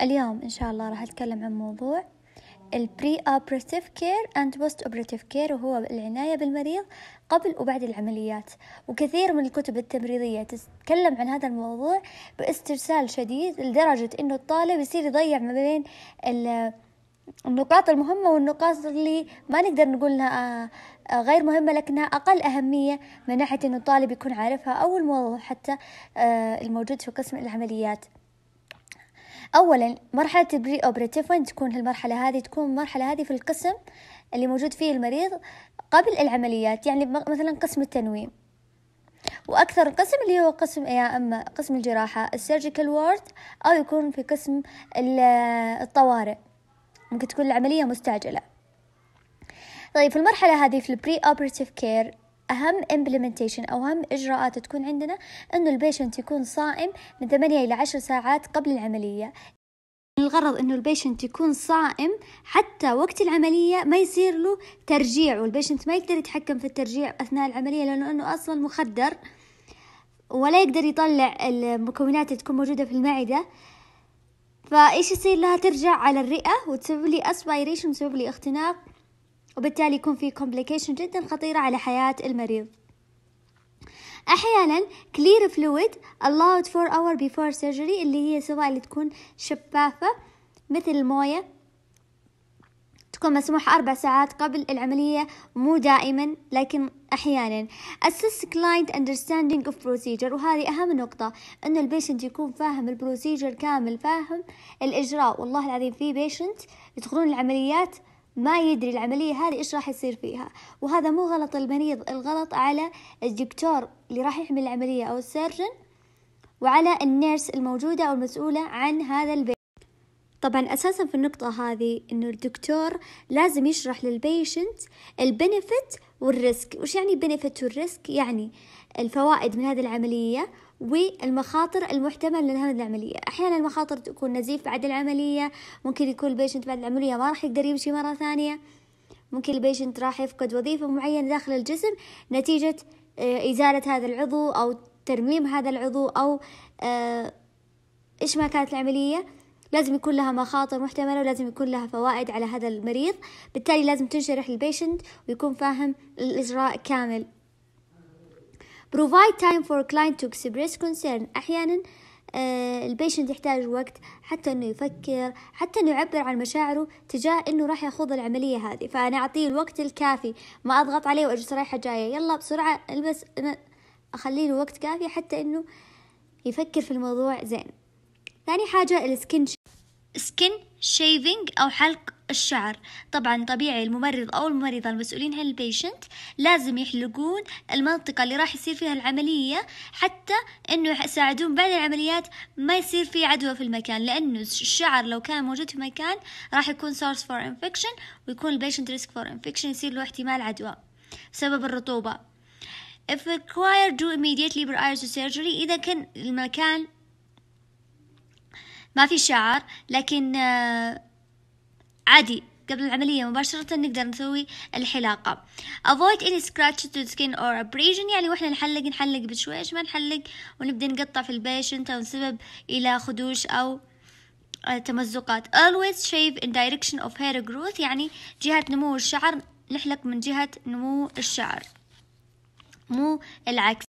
اليوم إن شاء الله راح أتكلم عن موضوع البري اوبريتيف كير أند بوست اوبريتيف كير وهو العناية بالمريض قبل وبعد العمليات وكثير من الكتب التمريضية تتكلم عن هذا الموضوع باسترسال شديد لدرجة أنه الطالب يصير يضيع ما بين النقاط المهمة والنقاط اللي ما نقدر نقول انها آه، غير مهمة لكنها أقل أهمية من ناحية أنه الطالب يكون عارفها أو الموضوع حتى آه، الموجود في قسم العمليات اولا مرحله البري اوبريتيف وين تكون المرحله هذه تكون المرحله هذه في القسم اللي موجود فيه المريض قبل العمليات يعني مثلا قسم التنويم واكثر قسم اللي هو قسم إيه، يا اما قسم الجراحه السيرجيكال وورد او يكون في قسم الطوارئ ممكن تكون العمليه مستعجله طيب في المرحله هذه في البري اوبريتيف كير اهم امبلمنتيشن او اهم اجراءات تكون عندنا انه البيشنت يكون صائم من 8 الى 10 ساعات قبل العمليه الغرض انه البيشنت يكون صائم حتى وقت العملية ما يصير له ترجيع والبيشنت ما يقدر يتحكم في الترجيع اثناء العملية لانه انه اصلا مخدر ولا يقدر يطلع المكونات اللي تكون موجودة في المعدة فايش يصير لها ترجع على الرئة وتسبب لي اسبايريشن وتسبب لي اختناق وبالتالي يكون في كومبليكيشن جدا خطيرة على حياة المريض احيانا كلير فلويد allowed for hour before surgery اللي هي سواء اللي تكون شفافة مثل الموية تكون مسموح أربع ساعات قبل العملية مو دائما لكن أحيانا assist client understanding of procedure وهذه أهم نقطة أنه البيشنت يكون فاهم البروسيجر كامل فاهم الإجراء والله العظيم في بيشنت يدخلون العمليات ما يدري العملية هذه إيش راح يصير فيها وهذا مو غلط المريض الغلط على الدكتور اللي راح يعمل العملية أو السيرجن وعلى النيرس الموجودة أو المسؤولة عن هذا البيت طبعا أساسا في النقطة هذه إنه الدكتور لازم يشرح للبيشنت البنفت والريسك وش يعني بنفت والريسك يعني الفوائد من هذه العملية والمخاطر المحتملة لهذه العملية أحيانا المخاطر تكون نزيف بعد العملية ممكن يكون البيشنت بعد العملية ما راح يقدر يمشي مرة ثانية ممكن البيشنت راح يفقد وظيفة معينة داخل الجسم نتيجة آه، إزالة هذا العضو أو ترميم هذا العضو أو آه، إيش ما كانت العملية لازم يكون لها مخاطر محتملة ولازم يكون لها فوائد على هذا المريض بالتالي لازم تنشرح للبيشنت ويكون فاهم الإجراء كامل provide time for client to express concern أحيانا آه البيشنت يحتاج وقت حتى انه يفكر حتى انه يعبر عن مشاعره تجاه انه راح يخوض العملية هذه فانا اعطيه الوقت الكافي ما اضغط عليه واجلس رايحة جاية يلا بسرعة البس انا اخليه له وقت كافي حتى انه يفكر في الموضوع زين ثاني حاجة السكين سكن شيفينج أو حلق الشعر طبعا طبيعي الممرض أو الممرضة المسؤولين عن البيشنت لازم يحلقون المنطقة اللي راح يصير فيها العملية حتى أنه يساعدون بعد العمليات ما يصير في عدوى في المكان لأنه الشعر لو كان موجود في مكان راح يكون سورس فور انفكشن ويكون البيشنت ريسك فور انفكشن يصير له احتمال عدوى بسبب الرطوبة if required do immediately prior to surgery إذا كان المكان ما في شعر لكن آه، عادي قبل العملية مباشرة نقدر نسوي الحلاقة avoid any scratch to the skin or abrasion يعني واحنا نحلق نحلق بشويش ما نحلق ونبدأ نقطع في البيشنت أو نسبب إلى خدوش أو آه، تمزقات always shave in direction of hair growth يعني جهة نمو الشعر نحلق من جهة نمو الشعر مو العكس